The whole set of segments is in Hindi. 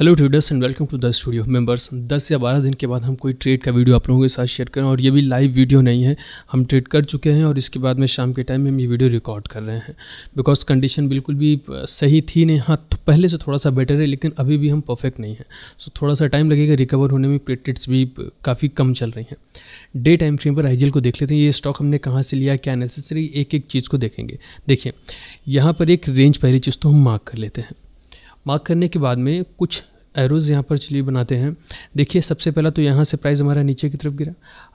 hello traders and welcome to the studio members 10 या 12 दिन के बाद हम कोई ट्रेड का वीडियो आप लोगों के साथ शेयर करें और ये भी लाइव वीडियो नहीं है हम ट्रेड कर चुके हैं और इसके बाद में शाम के टाइम में हम ये वीडियो रिकॉर्ड कर रहे हैं बिकॉज कंडीशन बिल्कुल भी सही थी नहीं हाँ तो पहले से थोड़ा सा बेटर है लेकिन अभी भी हम परफेक्ट नहीं हैं सो थोड़ा सा टाइम लगेगा रिकवर होने में प्लेटलेट्स भी काफ़ी कम चल रही हैं डे टाइम फ्रेम पर आई को देख लेते हैं ये स्टॉक हमने कहाँ से लिया क्या नेसेसरी एक एक चीज़ को देखेंगे देखिए यहाँ पर एक रेंज पहली चीज़ तो हम मार्क कर लेते हैं मार्क करने के बाद में कुछ एरोज़ यहाँ पर चलिए बनाते हैं देखिए सबसे पहला तो यहाँ से प्राइस हमारा नीचे की तरफ गिरा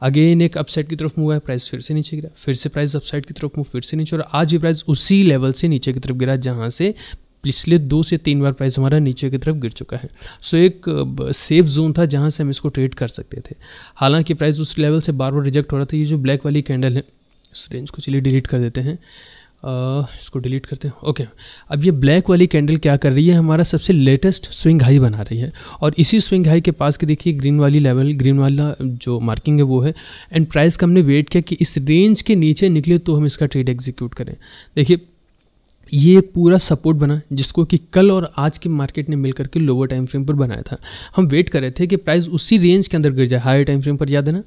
अगेन एक अपसाइड की तरफ मूव है प्राइस फिर से नीचे गिरा फिर से प्राइस अपसाइड की तरफ मूव फिर से नीचे और आज ये प्राइस उसी लेवल से नीचे की तरफ गिरा जहाँ से पिछले दो से तीन बार प्राइस हमारा नीचे की तरफ गिर चुका है सो एक सेफ जोन था जहाँ से हम इसको ट्रेड कर सकते थे हालांकि प्राइस उस लेवल से बार बार रिजेक्ट हो रहा था ये जो ब्लैक वाली कैंडल है उस रेंज को चलिए डिलीट कर देते हैं इसको डिलीट करते हैं ओके अब ये ब्लैक वाली कैंडल क्या कर रही है हमारा सबसे लेटेस्ट स्विंग हाई बना रही है और इसी स्विंग हाई के पास के देखिए ग्रीन वाली लेवल ग्रीन वाला जो मार्किंग है वो है एंड प्राइस का हमने वेट किया कि इस रेंज के नीचे निकले तो हम इसका ट्रेड एग्जीक्यूट करें देखिए ये एक पूरा सपोर्ट बना जिसको कि कल और आज के मार्केट ने मिलकर के लोअर टाइम फ्रेम पर बनाया था हम वेट कर रहे थे कि प्राइस उसी रेंज के अंदर गिर जाए हायर टाइम फ्रेम पर याद है ना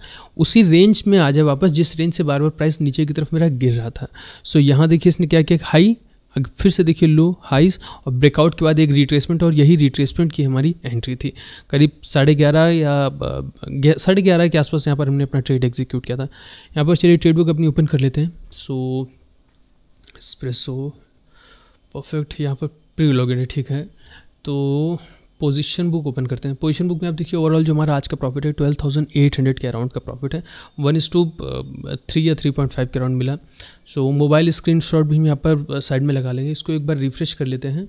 उसी रेंज में आ जाए वापस जिस रेंज से बार बार प्राइस नीचे की तरफ मेरा गिर रहा था सो यहाँ देखिए इसने क्या किया हाई फिर से देखिए लो हाइस और ब्रेकआउट के बाद एक रिट्रेसमेंट और यही रिट्रेसमेंट की हमारी एंट्री थी करीब साढ़े ग्यारह या साढ़े ग्यारह के आसपास यहाँ पर हमने अपना ट्रेड एग्जीक्यूट किया था यहाँ पर चलिए ट्रेड बुक अपनी ओपन कर लेते हैं सो एक्सप्रेसो स्प्रेसो परफेक्ट यहाँ पर प्री लॉगिन है ठीक है तो पोजीशन बुक ओपन करते हैं पोजीशन बुक में आप देखिए ओवरऑल जो हमारा आज का प्रॉफिट है ट्वेल्व थाउजेंड एट हंड्रेड के अराउंड का प्रॉफिट है वन इज़ टू थ्री या थ्री पॉइंट फाइव के अराउंड मिला सो मोबाइल स्क्रीन शॉट भी हम यहाँ पर साइड uh, में लगा लेंगे इसको एक बार रिफ्रेश कर लेते हैं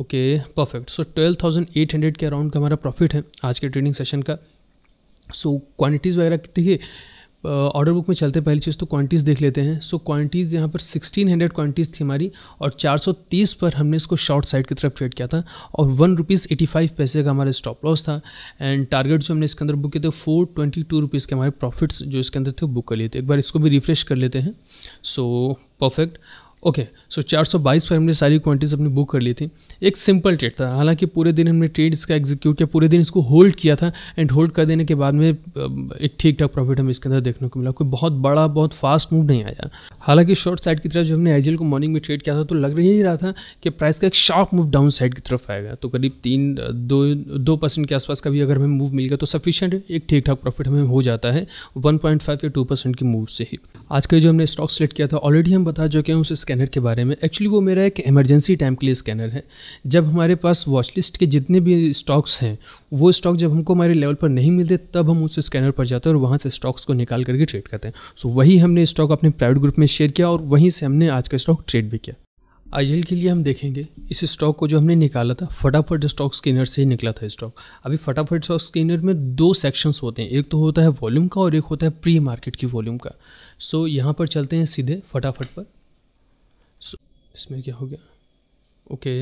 okay perfect so twelve thousand eight hundred के अराउंड का हमारा प्रॉफिट है आज के ट्रेडिंग सेशन का सो क्वान्टिटीज़ वगैरह देखिए ऑर्डर बुक में चलते पहली चीज़ तो क्वांटिटीज़ देख लेते हैं सो क्वांटिटीज़ यहाँ पर 1600 क्वांटिटीज़ थी हमारी और 430 पर हमने इसको शॉर्ट साइड की तरफ ट्रेड किया था और वन रुपीज़ एटी फाइव पैसे का हमारा स्टॉप लॉस था एंड टारगेट जो हमने इसके अंदर बुक किए थे फोर ट्वेंटी टू रुपीज़ के हमारे प्रॉफिट्स जो इसके अंदर थे बुक कर लिए थे एक बार इसको भी रिफ्रेश कर लेते हैं सो परफेक्ट ओके सो 422 पर हमने सारी क्वांटिटीज़ अपनी बुक कर ली थी एक सिंपल ट्रेड था हालांकि पूरे दिन हमने ट्रेड इसका एग्जीक्यूट किया पूरे दिन इसको होल्ड किया था एंड होल्ड कर देने के बाद में एक ठीक ठाक प्रॉफिट हमें इसके अंदर देखने को मिला कोई बहुत बड़ा बहुत फास्ट मूव नहीं आया हालांकि शॉर्ट साइड की तरफ जब हमने आईजीएल को मॉर्निंग में ट्रेड किया था तो लग ही रहा था कि प्राइस का एक शार्प मूव डाउन साइड की तरफ आएगा तो करीब तीन दो दो परसेंट के आसपास का भी अगर हमें मूव मिल गया तो सफिशियंट एक ठीक ठाक प्रॉफिट हमें हो जाता है वन या टू की मूव से ही आज का जो हमने स्टॉक सेलेक्ट किया था ऑलरेडी हम बता चुके हैं उस स्कैनर के बारे में एक्चुअली वो मेरा एक इमरजेंसी टाइम के लिए स्कैनर है जब हमारे पास वॉच लिस्ट के जितने भी स्टॉक्स हैं वो स्टॉक जब हमको हमारे लेवल पर नहीं मिलते तब हम उस स्कैनर पर जाते हैं और वहाँ से स्टॉक्स को निकाल करके ट्रेड करते हैं सो so, वही हमने स्टॉक अपने प्राइवेट ग्रुप में शेयर किया और वहीं से हमने आज का स्टॉक ट्रेड भी किया आई के लिए हम देखेंगे इस स्टॉक को जो हमने निकाला था फटाफट स्टॉक स्कैनर से ही निकला था स्टॉक अभी फटाफट स्टॉक स्कैनर में दो सेक्शंस होते हैं एक तो होता है वॉल्यूम का और एक होता है प्री मार्केट की वॉल्यूम का सो so, यहाँ पर चलते हैं सीधे फटाफट पर इसमें क्या हो गया ओके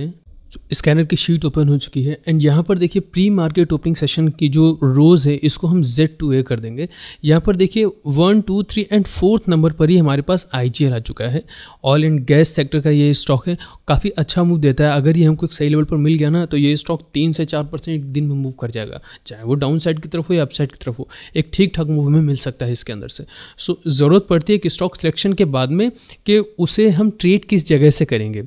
स्कैनर की शीट ओपन हो चुकी है एंड यहाँ पर देखिए प्री मार्केट ओपनिंग सेशन की जो रोज़ है इसको हम जेड टू ए कर देंगे यहाँ पर देखिए one two three and fourth number पर ही हमारे पास आई आ चुका है ऑयल एंड गैस सेक्टर का ये स्टॉक है काफ़ी अच्छा मूव देता है अगर ये हमको एक सही लेवल पर मिल गया ना तो ये स्टॉक तीन से चार परसेंट दिन में मूव कर जाएगा चाहे वो डाउन साइड की तरफ हो या अप साइड की तरफ हो एक ठीक ठाक मूव हमें मिल सकता है इसके अंदर से सो ज़रूरत पड़ती है कि स्टॉक सिलेक्शन के बाद में कि उसे हम ट्रेड किस जगह से करेंगे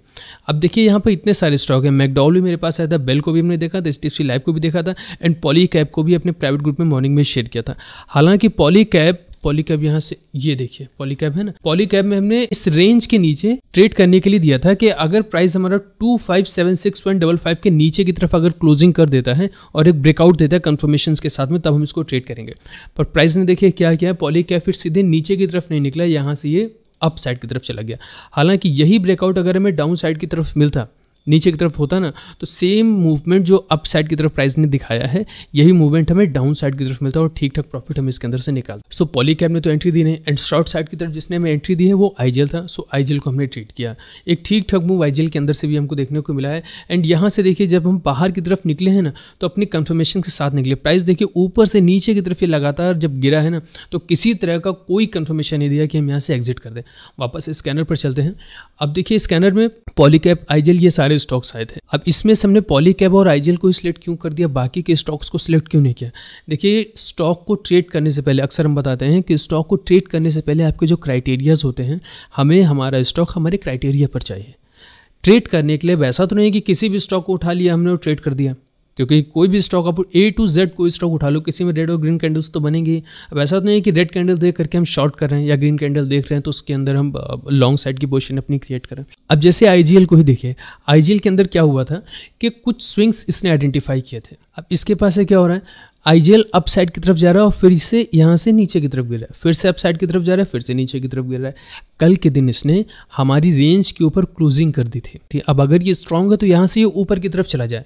अब देखिए यहाँ पर इतने सारे स्टॉक हैं मैकडॉल भी मेरे पास आया था बेल को भी हमने देखा था एच लाइव को भी देखा था एंड पॉली कैब को भी अपने प्राइवेट ग्रुप में मॉर्निंग में शेयर किया था हालांकि पॉली कैब पॉली कैब यहाँ से ये देखिए पॉली कैब है ना पॉली कैब में हमने इस रेंज के नीचे ट्रेड करने के लिए दिया था कि अगर प्राइस हमारा two five seven six point double five के नीचे की तरफ अगर क्लोजिंग कर देता है और एक ब्रेकआउट देता है कन्फर्मेशन के साथ में तब हम इसको ट्रेड करेंगे पर प्राइस ने देखिए क्या किया पॉली कैब फिर सीधे नीचे की तरफ नहीं निकला यहाँ से ये अप साइड की तरफ चला गया हालांकि यही ब्रेकआउट अगर हमें डाउन साइड की तरफ मिलता नीचे की तरफ होता ना तो सेम मूवमेंट जो अप साइड की तरफ प्राइस ने दिखाया है यही मूवमेंट हमें डाउन साइड की तरफ मिलता है और ठीक ठाक प्रॉफिट हम इसके अंदर से निकालते सो पॉली कैब ने तो एंट्री दी नहीं एंड शॉर्ट साइड की तरफ जिसने हमें एंट्री दी है वो आईजेल था सो आईजेल को हमने ट्रीट किया एक ठीक ठाक मूव आईजेल के अंदर से भी हमको देखने को मिला है एंड यहाँ से देखिए जब हम बाहर की तरफ निकले हैं ना तो अपनी कन्फर्मेशन के साथ निकले प्राइस देखिए ऊपर से नीचे की तरफ ये लगातार जब गिरा है ना तो किसी तरह का कोई कन्फर्मेशन नहीं दिया कि हम यहाँ से एग्जिट कर दें वापस स्कैनर पर चलते हैं अब देखिए स्कैनर में कैप आईजेल ये सारे सारे स्टॉक्स आए थे अब इसमें से हमने पॉलीकैब और आईजीएल को सिलेक्ट क्यों कर दिया बाकी के स्टॉक्स को सिलेक्ट क्यों नहीं किया देखिए स्टॉक को ट्रेड करने से पहले अक्सर हम बताते हैं कि स्टॉक को ट्रेड करने से पहले आपके जो क्राइटेरियाज होते हैं हमें हमारा स्टॉक हमारे क्राइटेरिया पर चाहिए ट्रेड करने के लिए वैसा तो नहीं कि किसी भी स्टॉक को उठा लिया हमने और ट्रेड कर दिया क्योंकि कोई भी स्टॉक आप ए टू जेड कोई स्टॉक उठा लो किसी में रेड और ग्रीन कैंडल्स तो बनेंगी अब ऐसा तो नहीं है कि रेड कैंडल देख करके हम शॉर्ट कर रहे हैं या ग्रीन कैंडल देख रहे हैं तो उसके अंदर हम लॉन्ग साइड की पोजिशन अपनी क्रिएट करें अब जैसे आई को ही देखिए आई के अंदर क्या हुआ था कि कुछ स्विंग्स इसने आइडेंटिफाई किए थे अब इसके पास से क्या हो रहा है अप अपसाइड की तरफ जा रहा है और फिर से यहाँ से नीचे की तरफ गिर रहा है फिर से अपसाइड की तरफ जा रहा है फिर से नीचे की तरफ गिर रहा है कल के दिन इसने हमारी रेंज के ऊपर क्लोजिंग कर दी थी ठीक अब अगर ये स्ट्रांग है तो यहाँ से ये ऊपर की तरफ चला जाए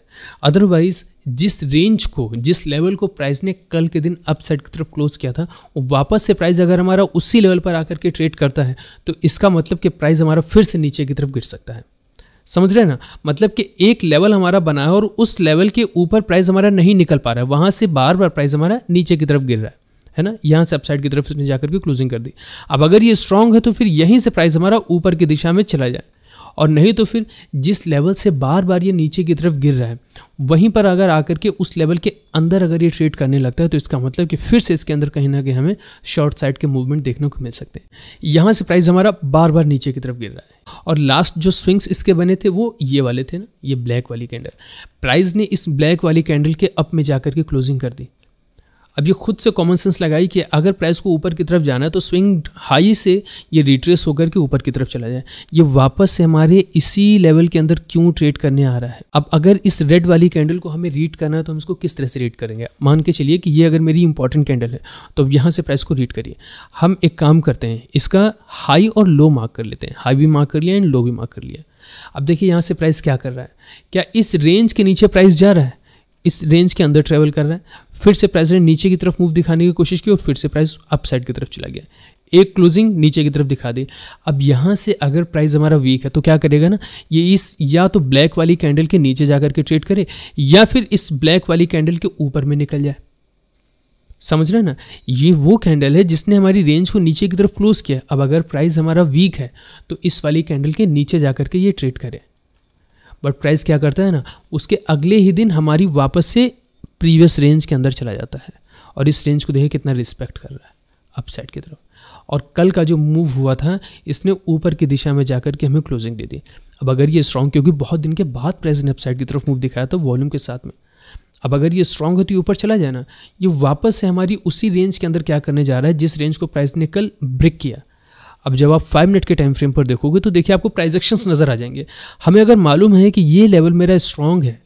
अदरवाइज जिस रेंज को जिस लेवल को प्राइस ने कल के दिन अपसाइड की तरफ क्लोज किया था वापस से प्राइस अगर हमारा उसी लेवल पर आकर के ट्रेड करता है तो इसका मतलब कि प्राइस हमारा फिर से नीचे की तरफ गिर सकता है समझ रहे हैं ना मतलब कि एक लेवल हमारा बना है और उस लेवल के ऊपर प्राइस हमारा नहीं निकल पा रहा है वहाँ से बार बार प्राइस हमारा नीचे की तरफ गिर रहा है है ना यहाँ से अपसाइड की तरफ उसने जाकर के क्लोजिंग कर दी अब अगर ये स्ट्रांग है तो फिर यहीं से प्राइस हमारा ऊपर की दिशा में चला जाए और नहीं तो फिर जिस लेवल से बार बार ये नीचे की तरफ गिर रहा है वहीं पर अगर आकर के उस लेवल के अंदर अगर ये ट्रेड करने लगता है तो इसका मतलब कि फिर से इसके अंदर कहीं ना कहीं हमें शॉर्ट साइड के मूवमेंट देखने को मिल सकते हैं यहाँ से प्राइस हमारा बार बार नीचे की तरफ गिर रहा है और लास्ट जो स्विंग्स इसके बने थे वो ये वाले थे ना ये ब्लैक वाली कैंडल प्राइस ने इस ब्लैक वाली कैंडल के अप में जाकर के क्लोजिंग कर दी अब ये खुद से कॉमन सेंस लगाई कि अगर प्राइस को ऊपर की तरफ जाना है तो स्विंग हाई से ये रिट्रेस होकर के ऊपर की तरफ चला जाए ये वापस से हमारे इसी लेवल के अंदर क्यों ट्रेड करने आ रहा है अब अगर इस रेड वाली कैंडल को हमें रीड करना है तो हम इसको किस तरह से रीड करेंगे मान के चलिए कि ये अगर मेरी इंपॉर्टेंट कैंडल है तो अब यहाँ से प्राइस को रीड करिए हम एक काम करते हैं इसका हाई और लो मार्क कर लेते हैं हाई भी मार्क कर लिया एंड लो भी मार्क कर लिया अब देखिए यहाँ से प्राइस क्या कर रहा है क्या इस रेंज के नीचे प्राइस जा रहा है इस रेंज के अंदर ट्रेवल कर रहा है फिर से प्राइस ने नीचे की तरफ मूव दिखाने की कोशिश की और फिर से प्राइस अपसाइड की तरफ चला गया एक क्लोजिंग नीचे की तरफ दिखा दी अब यहाँ से अगर प्राइस हमारा वीक है तो क्या करेगा ना ये इस या तो ब्लैक वाली कैंडल के नीचे जा के ट्रेड करे या फिर इस ब्लैक वाली कैंडल के ऊपर में निकल जाए समझ रहे ना ये वो कैंडल है जिसने हमारी रेंज को नीचे की तरफ क्लोज़ किया अब अगर प्राइस हमारा वीक है तो इस वाली कैंडल के नीचे जा के ये ट्रेड करें बट प्राइस क्या करता है ना उसके अगले ही दिन हमारी वापस से प्रीवियस रेंज के अंदर चला जाता है और इस रेंज को देखिए कितना रिस्पेक्ट कर रहा है अपसाइड की तरफ और कल का जो मूव हुआ था इसने ऊपर की दिशा में जाकर के हमें क्लोजिंग दे दी अब अगर ये स्ट्रॉन्ग क्योंकि बहुत दिन के बाद प्राइस ने अपसाइड की तरफ मूव दिखाया था वॉल्यूम के साथ में अब अगर ये स्ट्रॉन्ग होती ऊपर चला जाए ना ये वापस से हमारी उसी रेंज के अंदर क्या करने जा रहा है जिस रेंज को प्राइस ने कल ब्रेक किया अब जब आप फाइव मिनट के टाइम फ्रेम पर देखोगे तो देखिए आपको प्राइस नज़र आ जाएंगे हमें अगर मालूम है कि ये लेवल मेरा स्ट्रॉन्ग है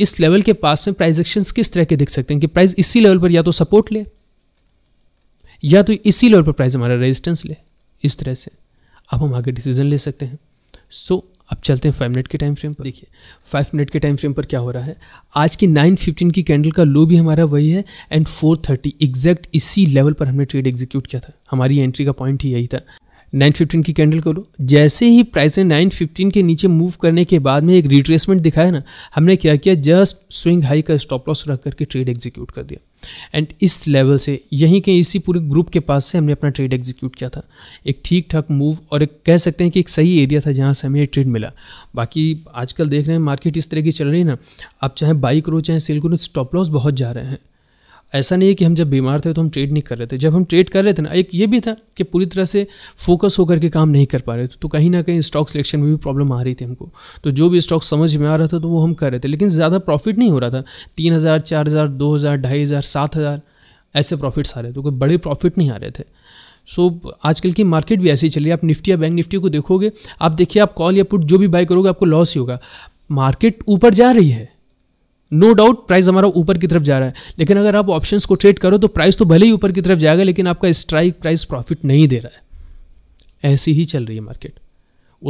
इस लेवल के पास में प्राइस किस तरह के देख सकते हैं कि प्राइस इसी लेवल पर या तो सपोर्ट ले या तो इसी लेवल पर प्राइज हमारा रेजिस्टेंस ले इस तरह से अब हम आगे डिसीजन ले सकते हैं सो so, अब चलते हैं फाइव मिनट के टाइम फ्रेम पर देखिए फाइव मिनट के टाइम फ्रेम पर क्या हो रहा है आज की नाइन फिफ्टीन की कैंडल का लो भी हमारा वही है एंड फोर थर्टी एग्जैक्ट इसी लेवल पर हमने ट्रेड एग्जीक्यूट किया था हमारी एंट्री का पॉइंट ही यही था 915 की कैंडल को लो जैसे ही प्राइस ने 915 के नीचे मूव करने के बाद में एक रिट्रेसमेंट दिखाया ना हमने क्या किया जस्ट स्विंग हाई का स्टॉप लॉस रख करके ट्रेड एग्जीक्यूट कर दिया एंड इस लेवल से यहीं के इसी पूरे ग्रुप के पास से हमने अपना ट्रेड एग्जीक्यूट किया था एक ठीक ठाक मूव और एक कह सकते हैं कि एक सही एरिया था जहाँ से हमें ट्रेड मिला बाकी आजकल देख रहे हैं मार्केट इस तरह की चल रही है ना आप चाहे बाई करो चाहे सेल करो स्टॉप लॉस बहुत जा रहे हैं ऐसा नहीं है कि हम जब बीमार थे तो हम ट्रेड नहीं कर रहे थे जब हम ट्रेड कर रहे थे ना एक ये भी था कि पूरी तरह से फोकस होकर के काम नहीं कर पा रहे थे तो कहीं ना कहीं स्टॉक सिलेक्शन में भी प्रॉब्लम आ रही थी हमको तो जो भी स्टॉक समझ में आ रहा था तो वो हम कर रहे थे लेकिन ज़्यादा प्रॉफिट नहीं हो रहा था तीन हज़ार चार हज़ार दो हज़ार ढाई हज़ार सात हज़ार ऐसे प्रॉफिट्स आ रहे थे तो कोई बड़े प्रॉफिट नहीं आ रहे थे सो so, आजकल की मार्केट भी ऐसी चली है आप निफ्टी या बैंक निफ्टी को देखोगे आप देखिए आप कॉल या पुट जो भी बाय करोगे आपको लॉस ही होगा मार्केट ऊपर जा रही है नो डाउट प्राइस हमारा ऊपर की तरफ जा रहा है लेकिन अगर आप ऑप्शन को ट्रेड करो तो प्राइस तो भले ही ऊपर की तरफ जाएगा लेकिन आपका स्ट्राइक प्राइस प्रॉफिट नहीं दे रहा है ऐसी ही चल रही है मार्केट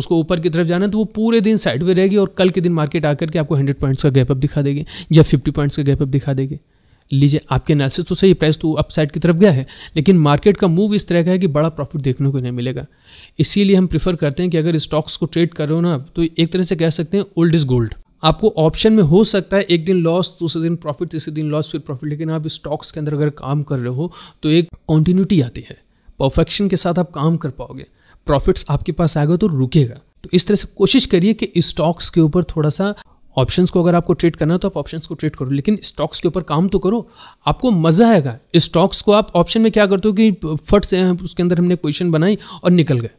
उसको ऊपर की तरफ जाना है तो वो पूरे दिन साइड पर रहेगी और कल के दिन मार्केट आकर के आपको हंड्रेड पॉइंट्स का गैपअप दिखा देगी या फिफ्टी पॉइंट्स का गैप अप दिखा देगी लीजिए आपके एनालिसिस तो सही प्राइस तो अप साइड की तरफ गया है लेकिन मार्केट का मूव इस तरह का है कि बड़ा प्रॉफिट देखने को नहीं मिलेगा इसीलिए हम प्रीफर करते हैं कि अगर स्टॉक्स को ट्रेड करो ना तो एक तरह से कह सकते हैं ओल्ड इज़ गोल्ड आपको ऑप्शन में हो सकता है एक दिन लॉस दूसरे दिन प्रॉफिट तीसरे दिन लॉस फिर प्रॉफिट लेकिन आप स्टॉक्स के अंदर अगर काम कर रहे हो तो एक कॉन्टीन्यूटी आती है परफेक्शन के साथ आप काम कर पाओगे प्रॉफिट्स आपके पास आएगा तो रुकेगा तो इस तरह से कोशिश करिए कि स्टॉक्स के ऊपर थोड़ा सा ऑप्शंस को अगर आपको ट्रेड करना है तो आप ऑप्शंस को ट्रेड करो लेकिन स्टॉक्स के ऊपर काम तो करो आपको मज़ा आएगा स्टॉक्स को आप ऑप्शन में क्या करते हो कि फट से उसके अंदर हमने क्वेश्चन बनाई और निकल गए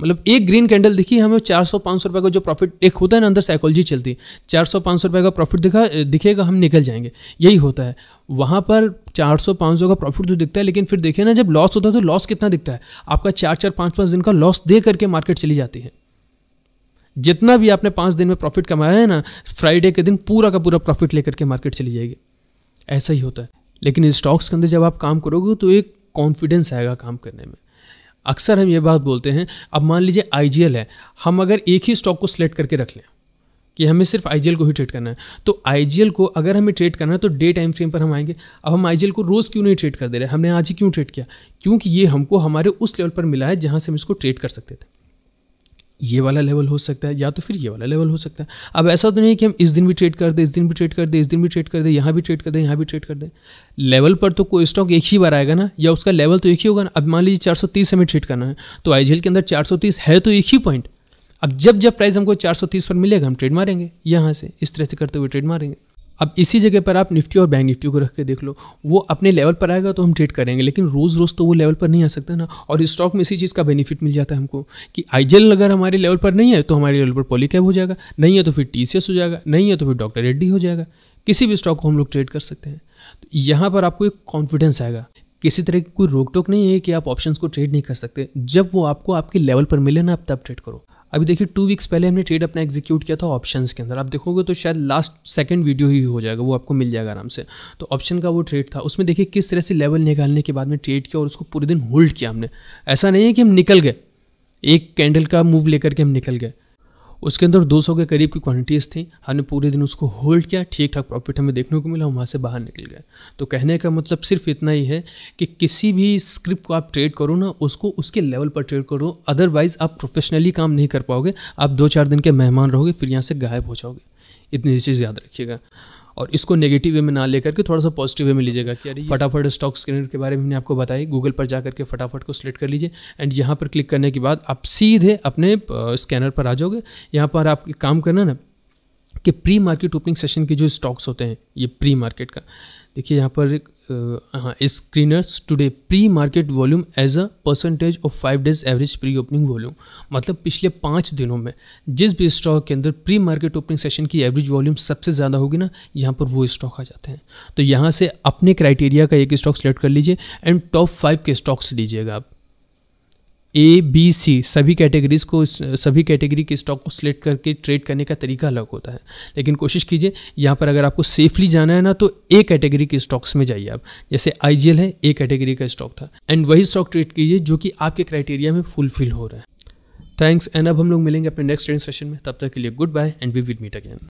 मतलब एक ग्रीन कैंडल दिखी हमें चार सौ पाँच सौ रुपये का जो प्रॉफिट एक होता है ना अंदर साइकोलॉजी चलती है चार सौ पाँच सौ रुपये का प्रॉफिट दिखा दिखेगा हम निकल जाएंगे यही होता है वहाँ पर चार सौ पाँच सौ का प्रॉफिट तो दिखता है लेकिन फिर देखिए ना जब लॉस होता है तो लॉस कितना दिखता है आपका चार चार पाँच पाँच दिन का लॉस दे करके मार्केट चली जाती है जितना भी आपने पाँच दिन में प्रॉफिट कमाया है ना फ्राइडे के दिन पूरा का पूरा प्रॉफिट लेकर के मार्केट चली जाएगी ऐसा ही होता है लेकिन स्टॉक्स के अंदर जब आप काम करोगे तो एक कॉन्फिडेंस आएगा काम करने में अक्सर हम ये बात बोलते हैं अब मान लीजिए आई है हम अगर एक ही स्टॉक को सिलेक्ट करके रख लें कि हमें सिर्फ आई को ही ट्रेड करना है तो आई को अगर हमें ट्रेड करना है तो डे टाइम फ्रेम पर हम आएंगे अब हम आई को रोज़ क्यों नहीं ट्रेड कर दे रहे हमने आज ही क्यों ट्रेड किया क्योंकि ये हमको हमारे उस लेवल पर मिला है जहाँ से हम इसको ट्रेड कर सकते थे ये वाला लेवल हो सकता है या तो फिर ये वाला लेवल हो सकता है अब ऐसा तो नहीं कि हम इस दिन भी ट्रेड कर दें इस दिन भी ट्रेड कर दें इस दिन भी ट्रेड कर दें यहाँ भी ट्रेड कर दें यहाँ भी ट्रेड कर दें लेवल पर तो कोई स्टॉक एक ही बार आएगा ना या उसका लेवल तो एक ही होगा ना अब मान लीजिए 430 हमें ट्रेड करना है तो आई के अंदर चार है तो एक ही पॉइंट अब जब जब प्राइस हमको चार पर मिलेगा हम ट्रेड मारेंगे यहाँ से इस तरह से करते हुए ट्रेड मारेंगे अब इसी जगह पर आप निफ्टी और बैंक निफ्टी को रख के देख लो वो अपने लेवल पर आएगा तो हम ट्रेड करेंगे लेकिन रोज़ रोज़ तो वो लेवल पर नहीं आ सकता ना और स्टॉक में इसी चीज़ का बेनिफिट मिल जाता है हमको कि जेल अगर हमारे लेवल पर नहीं है तो हमारे लेवल पर पॉलीकैब हो जाएगा नहीं है तो फिर टी हो जाएगा नहीं है तो फिर डॉक्टर रेड्डी हो जाएगा किसी भी स्टॉक को हम लोग ट्रेड कर सकते हैं तो यहाँ पर आपको एक कॉन्फिडेंस आएगा किसी तरह की कोई रोक टोक नहीं है कि आप ऑप्शंस को ट्रेड नहीं कर सकते जब वो आपको आपके लेवल पर मिले ना आप तब ट्रेड करो अभी देखिए टू वीक्स पहले हमने ट्रेड अपना एग्जीक्यूट किया था ऑप्शन के अंदर आप देखोगे तो शायद लास्ट सेकंड वीडियो ही हो जाएगा वो आपको मिल जाएगा आराम से तो ऑप्शन का वो ट्रेड था उसमें देखिए किस तरह से लेवल निकालने के बाद में ट्रेड किया और उसको पूरे दिन होल्ड किया हमने ऐसा नहीं है कि हम निकल गए एक कैंडल का मूव लेकर के हम निकल गए उसके अंदर 200 के करीब की क्वांटिटीज़ थी हमने पूरे दिन उसको होल्ड किया ठीक ठाक प्रॉफिट हमें देखने को मिला हम वहाँ से बाहर निकल गए तो कहने का मतलब सिर्फ इतना ही है कि किसी भी स्क्रिप्ट को आप ट्रेड करो ना उसको उसके लेवल पर ट्रेड करो अदरवाइज़ आप प्रोफेशनली काम नहीं कर पाओगे आप दो चार दिन के मेहमान रहोगे फिर यहाँ से गायब हो जाओगे इतनी चीज़ याद रखिएगा और इसको नेगेटिव वे में ना लेकर के थोड़ा सा पॉजिटिव वे में लीजिएगा कि अरे फटाफट स्टॉक स्क्रीनर के बारे में हमने आपको बताया गूगल पर जा के फटाफट को सिलेक्ट कर लीजिए एंड यहाँ पर क्लिक करने के बाद आप सीधे अपने स्कैनर पर आ जाओगे यहाँ पर आप काम करना ना कि प्री मार्केट ओपनिंग सेशन के जो स्टॉक्स होते हैं ये प्री मार्केट का देखिए यहाँ पर हाँ screeners today pre market volume as a percentage of five days average pre opening volume मतलब पिछले पाँच दिनों में जिस भी स्टॉक के अंदर प्री मार्केट ओपनिंग सेशन की एवरेज वॉल्यूम सबसे ज़्यादा होगी ना यहाँ पर वो स्टॉक आ जाते हैं तो यहाँ से अपने क्राइटेरिया का एक स्टॉक सेलेक्ट कर लीजिए एंड टॉप फाइव के स्टॉक्स लीजिएगा आप ए बी सी सभी कैटेगरीज को सभी कैटेगरी के स्टॉक को सिलेक्ट करके ट्रेड करने का तरीका अलग होता है लेकिन कोशिश कीजिए यहाँ पर अगर आपको सेफली जाना है ना तो ए कैटेगरी के स्टॉक्स में जाइए आप जैसे आई है ए कैटेगरी का स्टॉक था एंड वही स्टॉक ट्रेड कीजिए जो कि आपके क्राइटेरिया में फुलफिल हो रहा है थैंक्स एंड अब हम लोग मिलेंगे अपने नेक्स्ट ट्रेन सेशन में तब तक के लिए goodbye and we will meet again